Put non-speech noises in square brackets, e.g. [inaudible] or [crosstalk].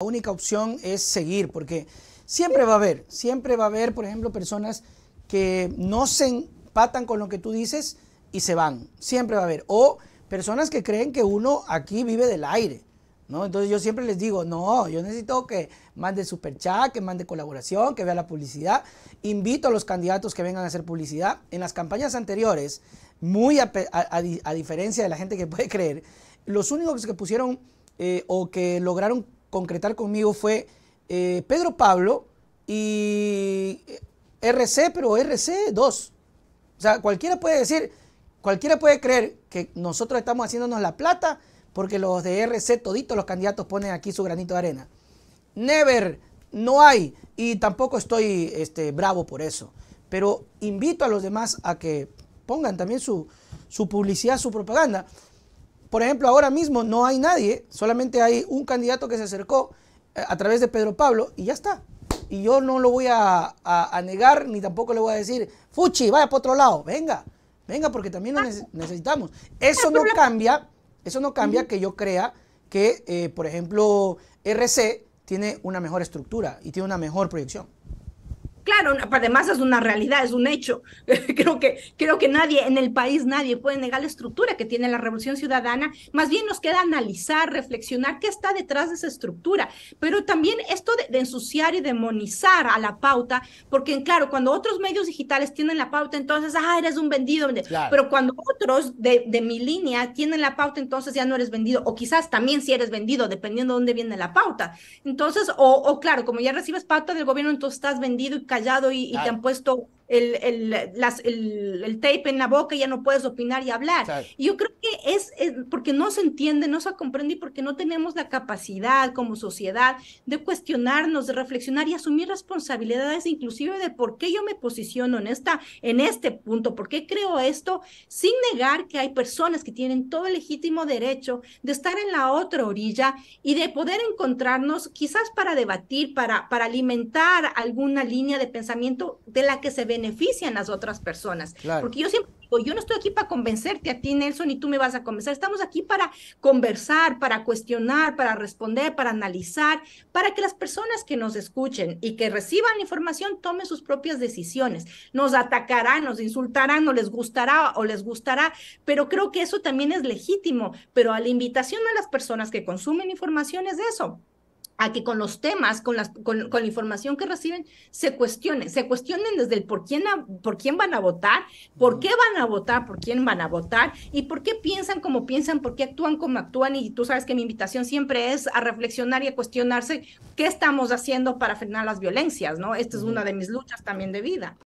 La única opción es seguir, porque siempre va a haber, siempre va a haber, por ejemplo, personas que no se empatan con lo que tú dices y se van. Siempre va a haber. O personas que creen que uno aquí vive del aire. ¿No? Entonces yo siempre les digo, no, yo necesito que mande super chat, que mande colaboración, que vea la publicidad. Invito a los candidatos que vengan a hacer publicidad. En las campañas anteriores, muy a, diferencia de la gente que puede [laughs] creer, los únicos que pusieron eh, o que lograron concretar conmigo fue eh, Pedro Pablo y eh, RC, pero RC 2. O sea, cualquiera puede decir, cualquiera puede creer que nosotros estamos haciéndonos la plata porque los de RC toditos los candidatos ponen aquí su granito de arena. Never, no hay. Y tampoco estoy este, bravo por eso. Pero invito a los demás a que pongan también su, su publicidad, su propaganda. Por ejemplo, ahora mismo no hay nadie, solamente hay un candidato que se acercó eh, a través de Pedro Pablo y ya está. Y yo no lo voy a, negar ni tampoco le voy a decir, Fuchi, vaya para otro lado, venga, venga, porque también lo necesitamos. Eso no cambia, eso no cambia que yo crea que, eh, por ejemplo, RC tiene una mejor estructura y tiene una mejor proyección. Claro, además es una realidad, es un hecho. [laughs] creo, que, creo que nadie en el país, nadie puede negar la estructura que tiene la Revolución Ciudadana. Más bien nos queda analizar, reflexionar qué está detrás de esa estructura. Pero también esto de, ensuciar y demonizar a la pauta, porque claro, cuando otros medios digitales tienen la pauta, entonces, ah, eres un vendido. Pero cuando otros de, de mi línea tienen la pauta, entonces ya no eres vendido. O quizás también si eres vendido, dependiendo de dónde viene la pauta. Entonces, o, o claro, como ya recibes pauta del gobierno, entonces estás vendido y y, y te han puesto el, el, el, tape en la boca, ya no puedes opinar y hablar. yo creo que es, porque no se entiende, no se comprende y porque no tenemos la capacidad como sociedad de cuestionarnos, de reflexionar y asumir responsabilidades, inclusive de por qué yo me posiciono en, esta, en este punto, por qué creo esto, sin negar que hay personas que tienen todo el legítimo derecho de estar en la otra orilla y de poder encontrarnos quizás para debatir, para, para alimentar alguna línea de pensamiento de la que se ve benefician las otras personas. Porque yo siempre yo no estoy aquí para convencerte a ti, Nelson, y tú me vas a convencer. Estamos aquí para conversar, para cuestionar, para responder, para analizar, para que las personas que nos escuchen y que reciban la información tomen sus propias decisiones. Nos atacarán, nos insultarán, no les gustará o les gustará, pero creo que eso también es legítimo. Pero a la invitación a las personas que consumen información es eso a que con los temas, con, las, con, la información que reciben, se cuestionen, se cuestionen desde el por quién, por quién van a votar, por qué van a votar, por quién van a votar y por qué piensan como piensan, por qué actúan como actúan. Y tú sabes que mi invitación siempre es a reflexionar y a cuestionarse qué estamos haciendo para frenar las violencias, ¿no? Esta es una de mis luchas también de vida.